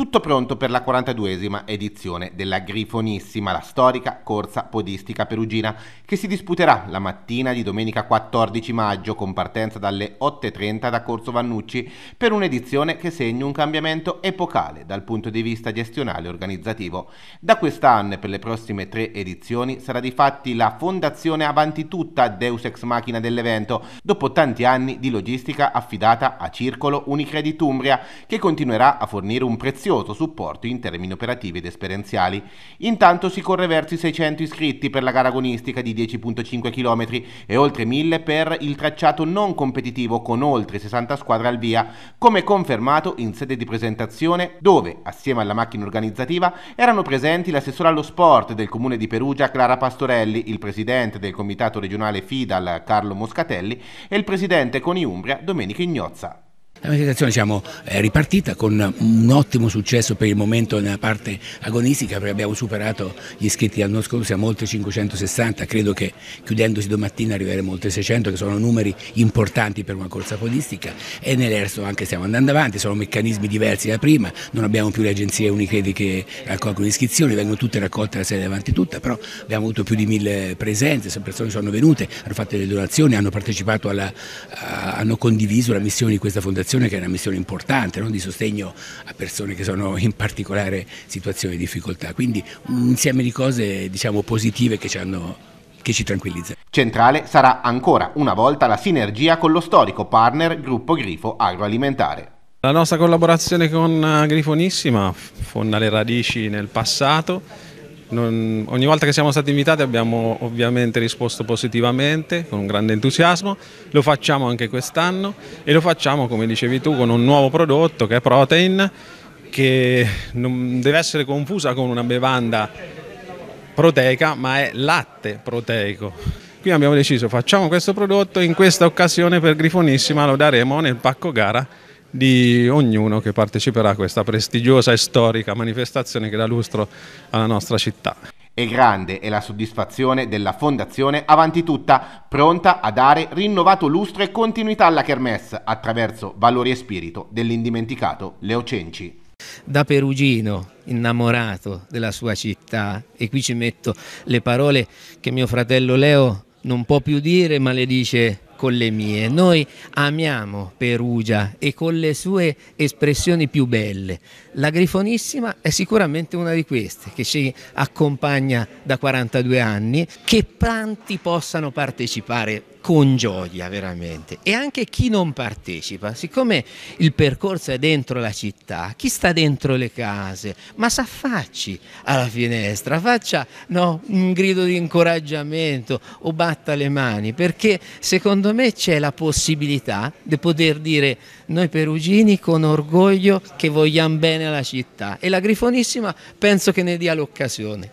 Tutto pronto per la 42esima edizione della Grifonissima, la storica corsa podistica perugina, che si disputerà la mattina di domenica 14 maggio con partenza dalle 8.30 da Corso Vannucci per un'edizione che segna un cambiamento epocale dal punto di vista gestionale e organizzativo. Da quest'anno e per le prossime tre edizioni sarà di fatti la fondazione avanti tutta Deus ex machina dell'evento, dopo tanti anni di logistica affidata a Circolo Unicredit Umbria, che continuerà a fornire un prezioso prezioso supporto in termini operativi ed esperienziali. Intanto si corre verso i 600 iscritti per la gara agonistica di 10.5 km e oltre 1000 per il tracciato non competitivo con oltre 60 squadre al via, come confermato in sede di presentazione dove, assieme alla macchina organizzativa, erano presenti l'assessore allo sport del comune di Perugia Clara Pastorelli, il presidente del comitato regionale FIDAL Carlo Moscatelli e il presidente Coni Umbria Domenico Ignozza. La manifestazione diciamo, è ripartita con un ottimo successo per il momento nella parte agonistica, perché abbiamo superato gli iscritti l'anno scorso, siamo oltre 560, credo che chiudendosi domattina arriveremo oltre 600, che sono numeri importanti per una corsa podistica e nell'Erso anche stiamo andando avanti, sono meccanismi diversi da prima, non abbiamo più le agenzie Unicredi che raccolgono iscrizioni, vengono tutte raccolte la sede davanti tutta, però abbiamo avuto più di mille presenze, persone sono venute, hanno fatto delle donazioni, hanno partecipato alla, hanno condiviso la missione di questa fondazione migrazione che è una missione importante, non di sostegno a persone che sono in particolare situazioni di difficoltà. Quindi un insieme di cose diciamo, positive che ci, hanno, che ci tranquillizza. Centrale sarà ancora una volta la sinergia con lo storico partner Gruppo Grifo Agroalimentare. La nostra collaborazione con Grifonissima fonda le radici nel passato non, ogni volta che siamo stati invitati abbiamo ovviamente risposto positivamente, con un grande entusiasmo, lo facciamo anche quest'anno e lo facciamo, come dicevi tu, con un nuovo prodotto che è Protein, che non deve essere confusa con una bevanda proteica, ma è latte proteico. Quindi abbiamo deciso, facciamo questo prodotto, in questa occasione per Grifonissima lo daremo nel pacco gara di ognuno che parteciperà a questa prestigiosa e storica manifestazione che dà lustro alla nostra città. E grande è la soddisfazione della Fondazione Avanti Tutta, pronta a dare rinnovato lustro e continuità alla Kermesse attraverso valori e spirito dell'indimenticato Leo Cenci. Da perugino, innamorato della sua città, e qui ci metto le parole che mio fratello Leo non può più dire, ma le dice con le mie. Noi amiamo Perugia e con le sue espressioni più belle. La Grifonissima è sicuramente una di queste che ci accompagna da 42 anni, che tanti possano partecipare con gioia veramente e anche chi non partecipa, siccome il percorso è dentro la città, chi sta dentro le case, ma s'affacci alla finestra, faccia no, un grido di incoraggiamento o batta le mani, perché secondo me c'è la possibilità di poter dire noi perugini con orgoglio che vogliamo bene alla città e la Grifonissima penso che ne dia l'occasione.